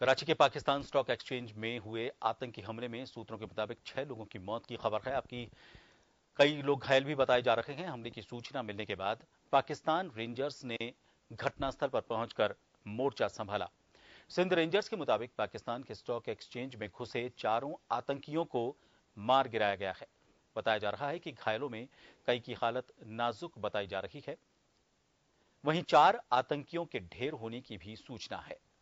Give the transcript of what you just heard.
कराची के Pakistan stock exchange में हुए आतंकी हमले में सूत्रों के मुताबिक छह लोगों की मौत की खबर है आपकी कई लोग घायल भी बताए जा रहे हैं हमले की सूचना मिलने के बाद पाकिस्तान रेंजर्स ने घटनास्थल पर पहुंचकर मोर्चा संभाला सिंध रेंजर्स के मुताबिक पाकिस्तान के स्टॉक एक्सचेंज में घुसे चारों आतंकियों को मार गिराया गया है बताया जा रहा है कि घायलों में कई की हालत नाजुक बताई जा रही है वहीं चार आतंकियों के ढेर होने की भी सूचना है